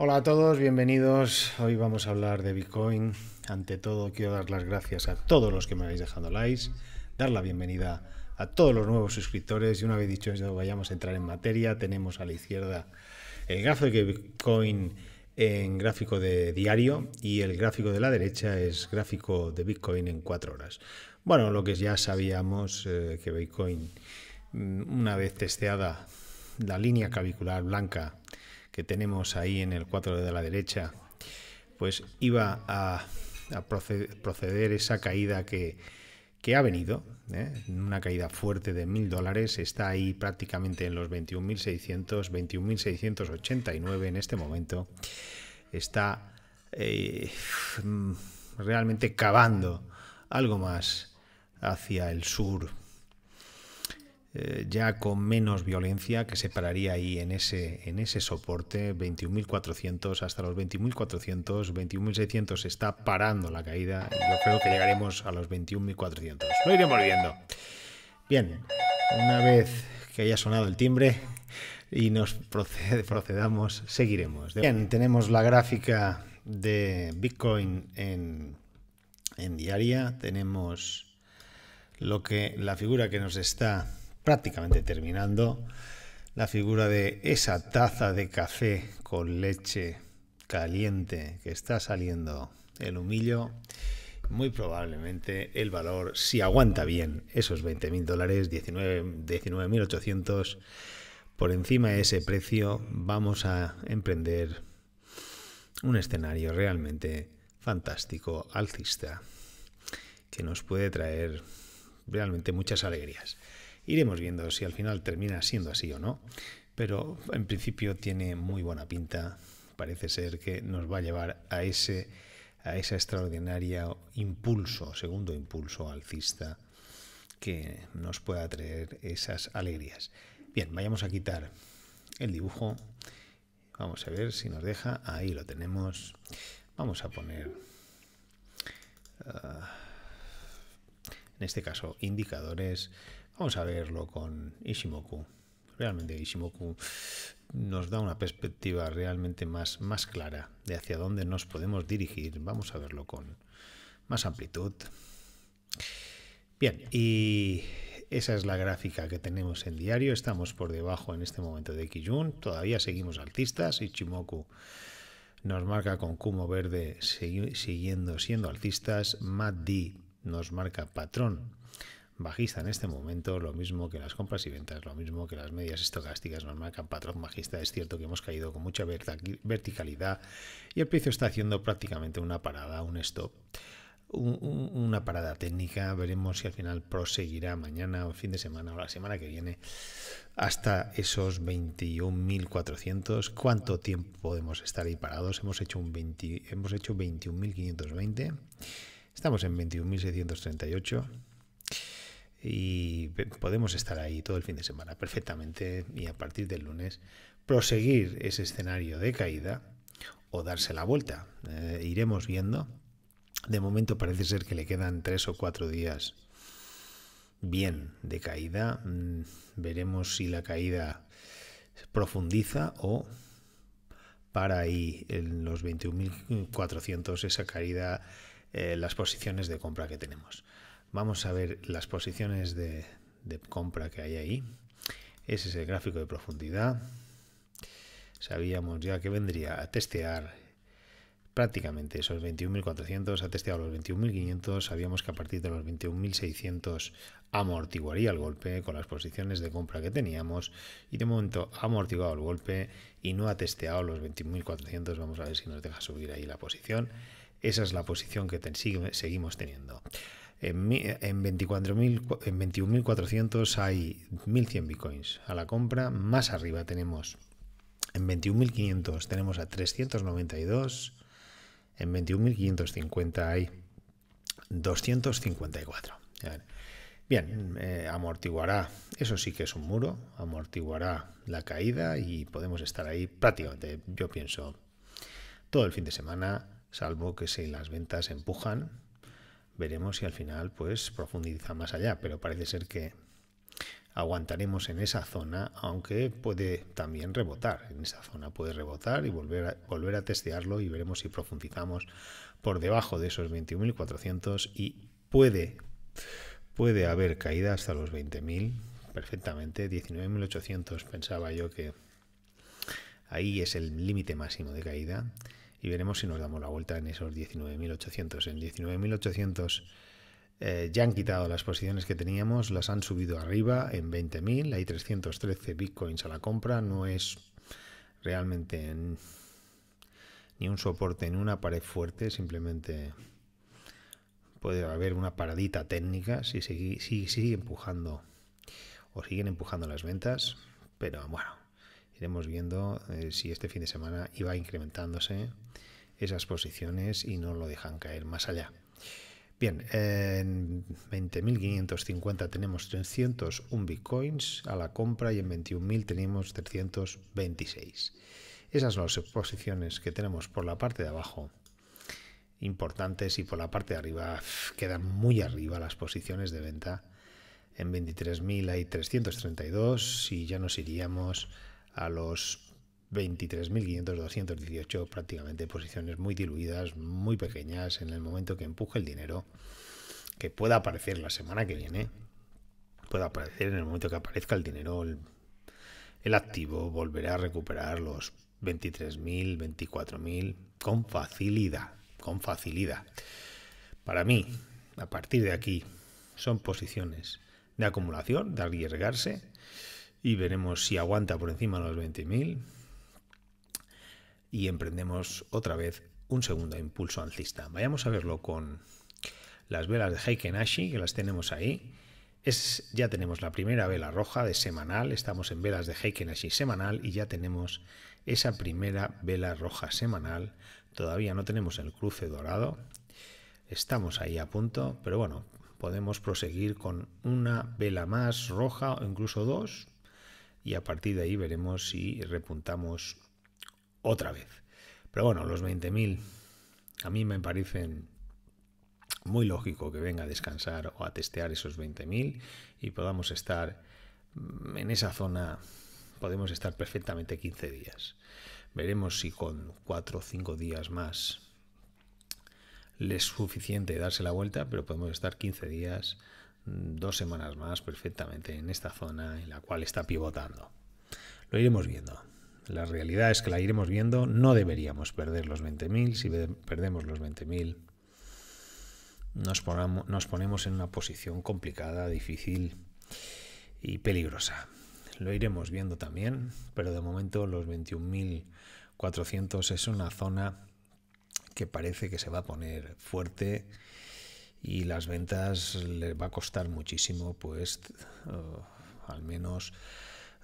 Hola a todos, bienvenidos. Hoy vamos a hablar de Bitcoin. Ante todo, quiero dar las gracias a todos los que me habéis dejado likes, dar la bienvenida a todos los nuevos suscriptores. Y una vez dicho eso, vayamos a entrar en materia. Tenemos a la izquierda el gráfico de Bitcoin en gráfico de diario y el gráfico de la derecha es gráfico de Bitcoin en cuatro horas. Bueno, lo que ya sabíamos eh, que Bitcoin, mm, una vez testeada la línea cavicular blanca, que tenemos ahí en el 4 de la derecha, pues iba a, proceder esa caída que, ha venido, ¿eh? una caída fuerte de mil dólares, está ahí prácticamente en los 21.600, 21.689 en este momento, está eh, realmente cavando algo más hacia el sur eh, ya con menos violencia que se pararía ahí en ese, en ese soporte, 21.400 hasta los 21.400, 21.600 está parando la caída, yo creo que llegaremos a los 21.400, lo iremos viendo. Bien, una vez que haya sonado el timbre y nos procedamos, seguiremos. Bien, tenemos la gráfica de Bitcoin en, en diaria, tenemos lo que la figura que nos está prácticamente terminando, la figura de esa taza de café con leche caliente que está saliendo el humillo, muy probablemente el valor, si aguanta bien esos 20.000 dólares, 19.800 por encima de ese precio, vamos a emprender un escenario realmente fantástico, alcista, que nos puede traer realmente muchas alegrías. Iremos viendo si al final termina siendo así o no, pero en principio tiene muy buena pinta. Parece ser que nos va a llevar a ese a esa extraordinario impulso, segundo impulso alcista que nos pueda traer esas alegrías. Bien, vayamos a quitar el dibujo. Vamos a ver si nos deja. Ahí lo tenemos. Vamos a poner, ah, en este caso, indicadores. Vamos a verlo con Ishimoku. Realmente Ishimoku nos da una perspectiva realmente más, más clara de hacia dónde nos podemos dirigir. Vamos a verlo con más amplitud. Bien, y esa es la gráfica que tenemos en diario. Estamos por debajo en este momento de Kijun. Todavía seguimos altistas. Ichimoku nos marca con Kumo verde siguiendo siendo altistas. Matt D nos marca patrón bajista en este momento, lo mismo que las compras y ventas, lo mismo que las medias estocásticas nos marcan patrón bajista. Es cierto que hemos caído con mucha verticalidad y el precio está haciendo prácticamente una parada, un stop. una parada técnica, veremos si al final proseguirá mañana o fin de semana o la semana que viene hasta esos 21.400. ¿Cuánto tiempo podemos estar ahí parados? Hemos hecho, un hemos hecho 21.520, estamos en 21.638 y podemos estar ahí todo el fin de semana perfectamente y a partir del lunes proseguir ese escenario de caída o darse la vuelta. Eh, iremos viendo. De momento parece ser que le quedan tres o cuatro días bien de caída. Mm, veremos si la caída profundiza o para ahí en los 21.400 esa caída, eh, las posiciones de compra que tenemos. Vamos a ver las posiciones de, compra que hay ahí. Ese es el gráfico de profundidad. Sabíamos ya que vendría a testear prácticamente esos 21.400, ha testeado los 21.500, sabíamos que a partir de los 21.600 amortiguaría el golpe con las posiciones de compra que teníamos y de momento ha amortiguado el golpe y no ha testeado los 21.400, vamos a ver si nos deja subir ahí la posición. Esa es la posición que seguimos teniendo. En, en 21.400 hay 1.100 bitcoins a la compra. Más arriba tenemos en 21.500 tenemos a 392. En 21.550 hay 254. Bien, eh, amortiguará, eso sí que es un muro, amortiguará la caída y podemos estar ahí prácticamente, yo pienso, todo el fin de semana, salvo que si las ventas empujan, veremos si al final pues profundiza más allá, pero parece ser que aguantaremos en esa zona, aunque puede también rebotar. En esa zona puede rebotar y volver a, volver a testearlo y veremos si profundizamos por debajo de esos 21.400 y puede, puede haber caída hasta los 20.000 perfectamente. 19.800 pensaba yo que ahí es el límite máximo de caída y veremos si nos damos la vuelta en esos 19.800. En 19.800 eh, ya han quitado las posiciones que teníamos, las han subido arriba en 20.000, hay 313 bitcoins a la compra, no es realmente ni un soporte ni una pared fuerte, simplemente puede haber una paradita técnica si si sigue empujando o siguen empujando las ventas, pero bueno, iremos viendo eh, si este fin de semana iba incrementándose esas posiciones y no lo dejan caer más allá. Bien, en 20.550 tenemos 301 bitcoins a la compra y en 21.000 tenemos 326. Esas son las posiciones que tenemos por la parte de abajo importantes y por la parte de arriba quedan muy arriba las posiciones de venta. En 23.000 hay 332 y ya nos iríamos a los 23.500-218, prácticamente posiciones muy diluidas, muy pequeñas en el momento que empuje el dinero que pueda aparecer la semana que viene, pueda aparecer en el momento que aparezca el dinero, el, el activo volverá a recuperar los 23.000, 24.000 con facilidad, con facilidad. Para mí, a partir de aquí, son posiciones de acumulación, de arriesgarse y veremos si aguanta por encima los 20.000 y emprendemos otra vez un segundo impulso alcista. Vayamos a verlo con las velas de Heiken-Ashi, que las tenemos ahí. Es, ya tenemos la primera vela roja de semanal, estamos en velas de Heiken-Ashi semanal y ya tenemos esa primera vela roja semanal. Todavía no tenemos el cruce dorado, estamos ahí a punto, pero bueno, podemos proseguir con una vela más roja o incluso dos y a partir de ahí veremos si repuntamos otra vez. Pero bueno, los 20.000 a mí me parecen muy lógico que venga a descansar o a testear esos 20.000 y podamos estar mm, en esa zona, podemos estar perfectamente 15 días. Veremos si con 4 o 5 días más le es suficiente darse la vuelta, pero podemos estar 15 días dos semanas más perfectamente en esta zona en la cual está pivotando. Lo iremos viendo. La realidad es que la iremos viendo. No deberíamos perder los 20.000. Si perdemos los 20.000, nos, nos ponemos en una posición complicada, difícil y peligrosa. Lo iremos viendo también, pero de momento los 21.400 es una zona que parece que se va a poner fuerte y las ventas les va a costar muchísimo, pues eh, al menos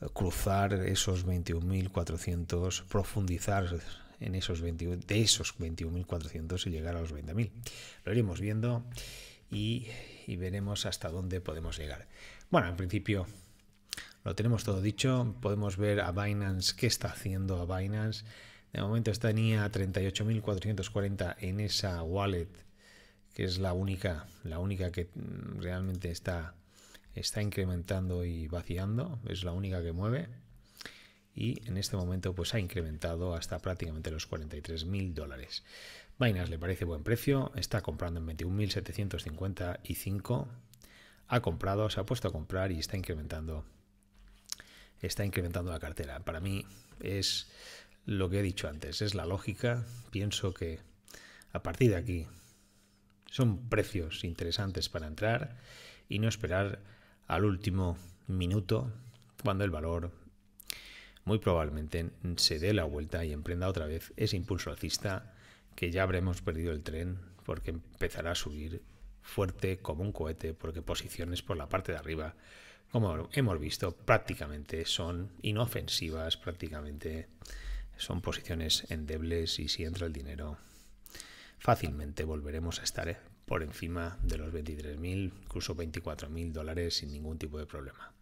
eh, cruzar esos 21.400, profundizar en esos 21, de esos 21.400 y llegar a los 20.000. Lo iremos viendo y, y veremos hasta dónde podemos llegar. Bueno, en principio lo tenemos todo dicho. Podemos ver a Binance, qué está haciendo a Binance. De momento tenía 38.440 en esa wallet que es la única, la única que realmente está, está incrementando y vaciando, es la única que mueve. Y en este momento pues ha incrementado hasta prácticamente los 43.000 mil dólares. vainas le parece buen precio, está comprando en 21.755, ha comprado, se ha puesto a comprar y está incrementando, está incrementando la cartera. Para mí es lo que he dicho antes, es la lógica. Pienso que a partir de aquí son precios interesantes para entrar y no esperar al último minuto cuando el valor muy probablemente se dé la vuelta y emprenda otra vez ese impulso alcista que ya habremos perdido el tren porque empezará a subir fuerte como un cohete porque posiciones por la parte de arriba como hemos visto prácticamente son inofensivas prácticamente son posiciones endebles y si entra el dinero fácilmente volveremos a estar ¿eh? por encima de los 23.000, incluso 24.000 dólares sin ningún tipo de problema.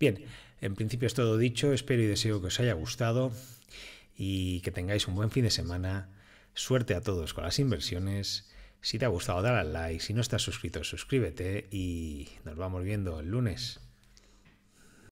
Bien, en principio es todo dicho, espero y deseo que os haya gustado y que tengáis un buen fin de semana. Suerte a todos con las inversiones. Si te ha gustado, dale al like. Si no estás suscrito, suscríbete y nos vamos viendo el lunes.